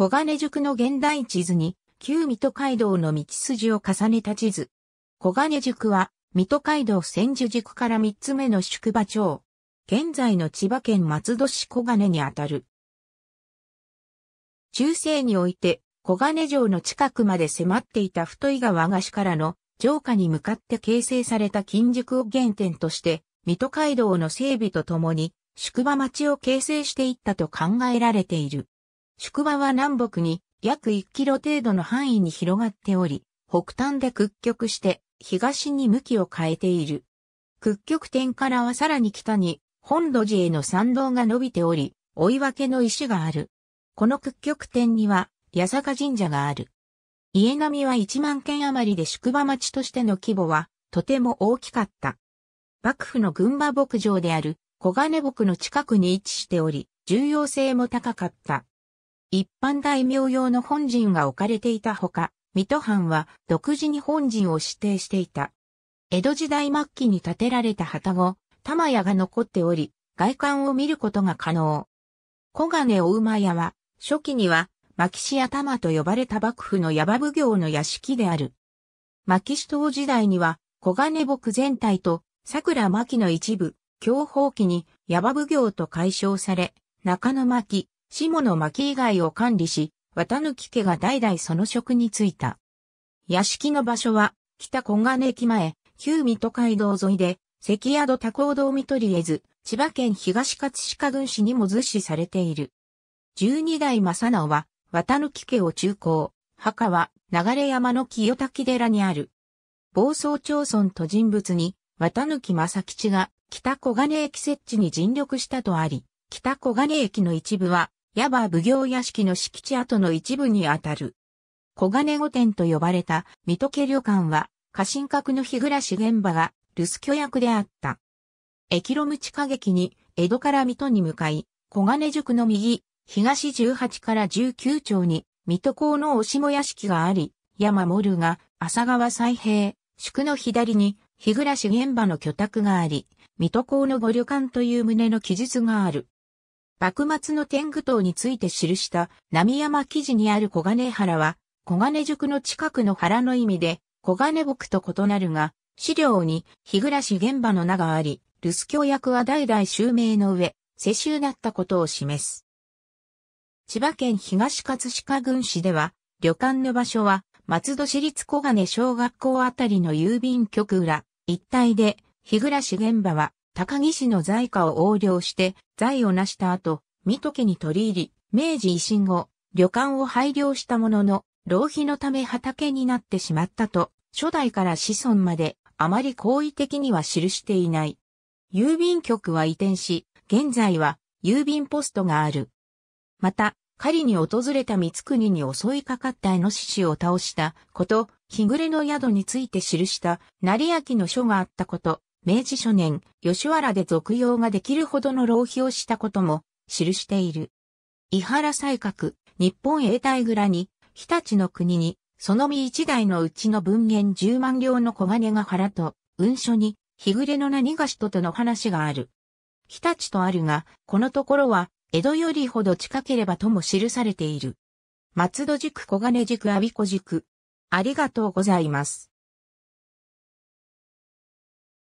小金塾の現代地図に、旧水戸街道の道筋を重ねた地図。小金塾は、水戸街道千住塾から3つ目の宿場町。現在の千葉県松戸市小金にあたる。中世において、小金城の近くまで迫っていた太い川菓子からの城下に向かって形成された金塾を原点として、水戸街道の整備とともに宿場町を形成していったと考えられている。宿場は南北に約1キロ程度の範囲に広がっており、北端で屈曲して東に向きを変えている。屈曲点からはさらに北に本土寺への参道が伸びており、追い分けの石がある。この屈曲点には八坂神社がある。家並みは1万軒余りで宿場町としての規模はとても大きかった。幕府の群馬牧場である小金牧の近くに位置しており、重要性も高かった。一般大名用の本陣が置かれていたほか、水戸藩は独自に本陣を指定していた。江戸時代末期に建てられた旗後、玉屋が残っており、外観を見ることが可能。小金大馬屋は、初期には、牧師や玉と呼ばれた幕府の矢場奉行の屋敷である。牧師島時代には、小金木全体と桜牧の一部、享保期に矢場奉行と解消され、中野牧、下の巻以外を管理し、綿貫家が代々その職に就いた。屋敷の場所は、北小金駅前、旧水戸街道沿いで、関宿多幸堂見取り得ず、千葉県東葛飾郡市にも図示されている。十二代正直は、綿貫家を中高、墓は流山の清滝寺にある。暴走町村と人物に、綿抜正吉が北小金駅設置に尽力したとあり、北小金駅の一部は矢場奉行屋敷の敷地跡の一部にあたる。小金御殿と呼ばれた水戸家旅館は、家臣閣の日暮現場が留守居役であった。駅路地下劇に、江戸から水戸に向かい、小金塾の右、東18から19丁に、水戸港のお下屋敷があり、山守が、浅川再平、宿の左に、日暮現場の居宅があり、水戸港の御旅館という旨の記述がある。幕末の天狗党について記した波山記事にある小金原は、小金塾の近くの原の意味で、小金木と異なるが、資料に日暮現場の名があり、留守教役は代々襲名の上、世襲だったことを示す。千葉県東葛飾郡市では、旅館の場所は、松戸市立小金小学校あたりの郵便局裏、一帯で、日暮現場は、高木氏の財家を横領して財を成した後、水戸家に取り入り、明治維新後、旅館を廃業したものの、浪費のため畑になってしまったと、初代から子孫まであまり好意的には記していない。郵便局は移転し、現在は郵便ポストがある。また、狩りに訪れた光国に襲いかかったイノシシを倒したこと、日暮れの宿について記した成明の書があったこと、明治初年、吉原で俗用ができるほどの浪費をしたことも記している。伊原西閣、日本永代蔵に、日立の国に、その身一代のうちの文言十万両の小金が原と、文書に、日暮れの何がしととの話がある。日立とあるが、このところは、江戸よりほど近ければとも記されている。松戸塾小金塾阿鼻子塾。ありがとうございます。